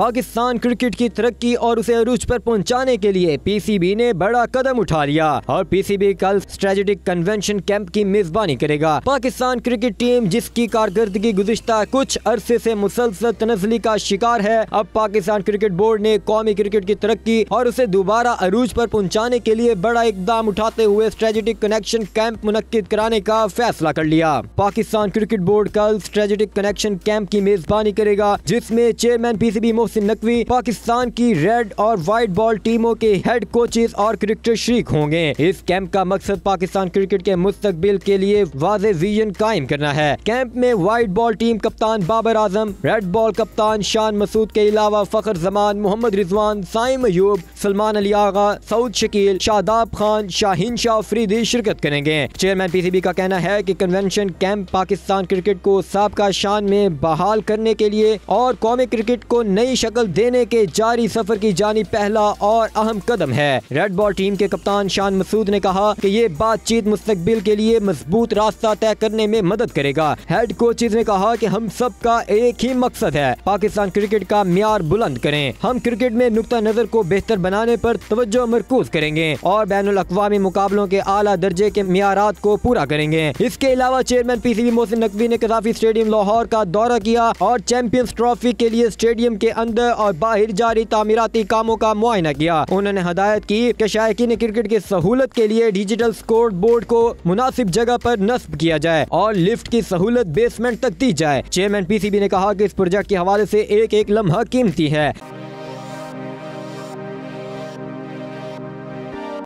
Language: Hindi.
पाकिस्तान क्रिकेट की तरक्की और उसे अरूज पर पहुंचाने के लिए पीसीबी ने बड़ा कदम उठा लिया और पीसीबी कल स्ट्रेटेजिक कन्वेंशन कैंप की मेजबानी करेगा पाकिस्तान क्रिकेट टीम जिसकी कारकर्दगी गुजश्ता कुछ अरसे से मुसलसल तनजली का शिकार है अब पाकिस्तान क्रिकेट बोर्ड ने कौमी क्रिकेट की तरक्की और उसे दोबारा अरूज पर पहुँचाने के लिए बड़ा इकदाम उठाते हुए स्ट्रेटेजिक कनेक्शन कैंप मुनद कराने का फैसला कर लिया पाकिस्तान क्रिकेट बोर्ड कल स्ट्रेटेजिक कनेक्शन कैंप की मेजबानी करेगा जिसमे चेयरमैन पीसीबी मोहसिन नकवी पाकिस्तान की रेड और व्हाइट बॉल टीमों के हेड कोचेज और क्रिकेटर शरीक होंगे इस कैंप का मकसद पाकिस्तान क्रिकेट के मुस्तबिल के लिए वाज विजन कायम करना है कैंप में व्हाइट बॉल टीम कप्तान बाबर आजम रेड बॉल कप्तान शान मसूद के अलावा फखर जमान मोहम्मद रिजवान साइम अयूब सलमान अली आगा सऊद शकील शादाब खान शाहिन शाह शिरकत करेंगे चेयरमैन पीसीबी का कहना है की कन्वेंशन कैंप पाकिस्तान क्रिकेट को सबका शान में बहाल करने के लिए और कौमी क्रिकेट को नई शक्ल देने के जारी सफर की जानी पहला और अहम कदम है रेड बॉल टीम के कप्तान शान मसूद ने कहा की ये बातचीत मुस्तबिल के लिए मजबूत रास्ता तय करने में मदद करेगा हेड कोचिज ने कहा की हम सब का एक ही मकसद है पाकिस्तान क्रिकेट का म्यार बुलंद करें हम क्रिकेट में नुकता नजर को बेहतर बनाने पर तवज्जो मरकूज करेंगे और बैन अवी मुकाबलों के आला दर्जे के म्यारात को पूरा करेंगे इसके अलावा chairman P C B Mohsin Naqvi ने कदाफी स्टेडियम लाहौर का दौरा किया और चैंपियंस ट्रॉफी के लिए स्टेडियम के अंदर और बाहर जारी तमीराती कामों का मुआयना किया उन्होंने हदायत की कि शायकीन क्रिकेट की सहूलत के लिए डिजिटल स्कोर बोर्ड को मुनासिब जगह पर नस्ब किया जाए और लिफ्ट की सहूलत बेसमेंट तक दी जाए चेयरमैन पीसीबी ने कहा कि इस प्रोजेक्ट के हवाले से एक एक लम्हा कीमती है